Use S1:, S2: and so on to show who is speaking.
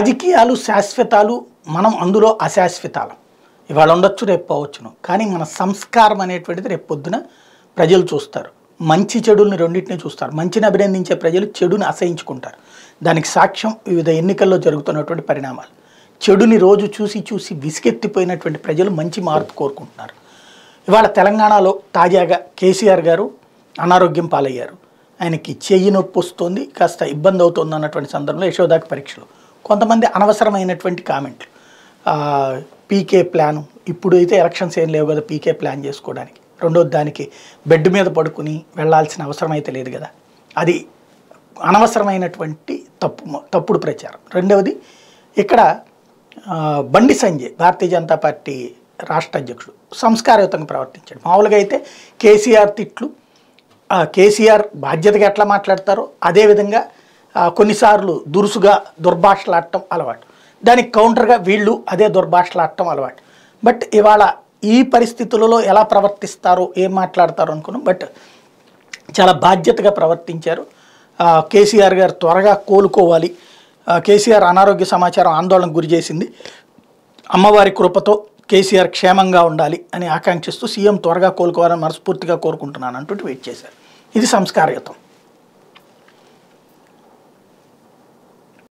S1: రాజకీయాలు శాశ్వతాలు మనం అందులో అశాశ్వతాలు ఇవాళ ఉండొచ్చు రేపు పోవచ్చును కానీ మన సంస్కారం అనేటువంటిది రేపు పొద్దున ప్రజలు చూస్తారు మంచి చెడుల్ని రెండింటినీ చూస్తారు మంచిని అభినందించే ప్రజలు చెడుని అసహించుకుంటారు దానికి సాక్ష్యం వివిధ ఎన్నికల్లో జరుగుతున్నటువంటి పరిణామాలు చెడుని రోజు చూసి చూసి విసుకెత్తిపోయినటువంటి ప్రజలు మంచి మార్పు కోరుకుంటున్నారు ఇవాళ తెలంగాణలో తాజాగా కేసీఆర్ గారు అనారోగ్యం పాలయ్యారు ఆయనకి చెయ్యి నొప్పి వస్తుంది కాస్త ఇబ్బంది అవుతుంది అన్నటువంటి సందర్భంలో యశోదాకి పరీక్షలు కొంతమంది అనవసరమైనటువంటి కామెంట్లు పీకే ప్లాను ఇప్పుడు అయితే ఎలక్షన్స్ ఏం లేవు కదా పీకే ప్లాన్ చేసుకోవడానికి రెండో దానికి బెడ్ మీద పడుకుని వెళ్లాల్సిన అవసరం అయితే లేదు కదా అది అనవసరమైనటువంటి తప్పు తప్పుడు ప్రచారం రెండవది ఇక్కడ బండి సంజయ్ భారతీయ జనతా పార్టీ రాష్ట్ర అధ్యక్షుడు సంస్కారయుతంగా ప్రవర్తించాడు మామూలుగా అయితే కేసీఆర్ తిట్లు కేసీఆర్ బాధ్యతగా ఎట్లా మాట్లాడతారో అదేవిధంగా కొన్నిసార్లు దురుసుగా దుర్భాషలాడటం అలవాటు దానికి కౌంటర్గా వీళ్ళు అదే దుర్భాషలాడటం అలవాటు బట్ ఇవాళ ఈ పరిస్థితులలో ఎలా ప్రవర్తిస్తారో ఏం మాట్లాడతారో అనుకున్నాం బట్ చాలా బాధ్యతగా ప్రవర్తించారు కేసీఆర్ గారు త్వరగా కోలుకోవాలి కేసీఆర్ అనారోగ్య సమాచారం ఆందోళనకు గురి చేసింది అమ్మవారి కృపతో కేసీఆర్ క్షేమంగా ఉండాలి అని ఆకాంక్షిస్తూ సీఎం త్వరగా కోలుకోవాలని మనస్ఫూర్తిగా కోరుకుంటున్నాను అంటూ ట్వీట్ చేశారు ఇది సంస్కారయుతం